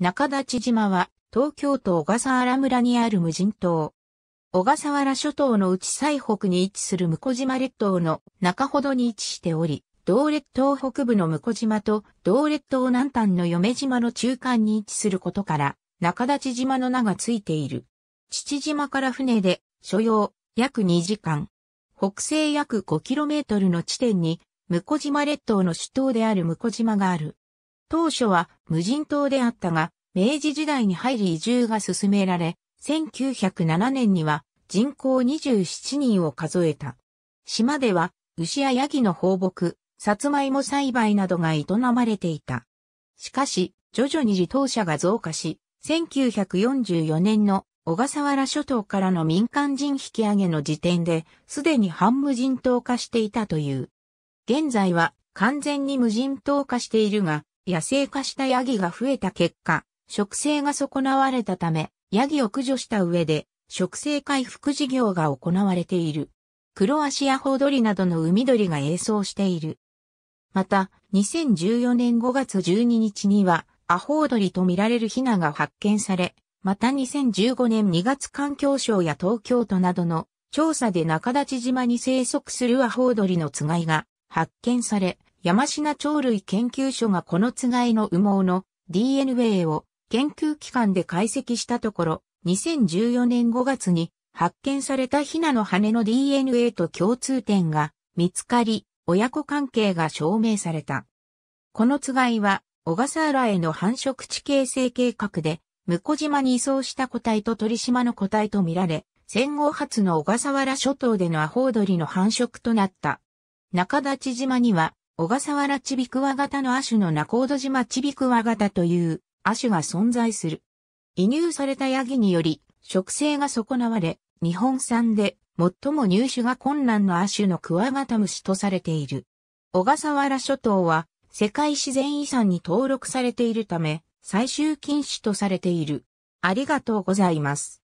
中立島は東京都小笠原村にある無人島。小笠原諸島のうち最北に位置する向島列島の中ほどに位置しており、同列島北部の向島と同列島南端の嫁島の中間に位置することから、中立島の名がついている。父島から船で所要約2時間。北西約 5km の地点に向島列島の首島である向島がある。当初は無人島であったが、明治時代に入り移住が進められ、1907年には人口27人を数えた。島では牛やヤギの放牧、サツマイモ栽培などが営まれていた。しかし、徐々に自動車が増加し、1944年の小笠原諸島からの民間人引き上げの時点で、すでに半無人島化していたという。現在は完全に無人島化しているが、野生化したヤギが増えた結果、植生が損なわれたため、ヤギを駆除した上で、植生回復事業が行われている。黒足やホウドリなどの海鳥が営像している。また、2014年5月12日には、アホウドリと見られるヒナが発見され、また2015年2月環境省や東京都などの調査で中立島に生息するアホウドリのつがいが発見され、山科鳥類研究所がこのつがいの羽毛の DNA を研究機関で解析したところ、2014年5月に発見されたヒナの羽の DNA と共通点が見つかり、親子関係が証明された。このつがいは、小笠原への繁殖地形成計画で、向島に移送した個体と鳥島の個体とみられ、戦後初の小笠原諸島でのアホウドリの繁殖となった。中立島には小笠原チビクワガタの亜種のナコード島チビクワガタという亜種が存在する。移入されたヤギにより、食性が損なわれ、日本産で最も入手が困難の亜種のクワガタムシとされている。小笠原諸島は世界自然遺産に登録されているため、最終禁止とされている。ありがとうございます。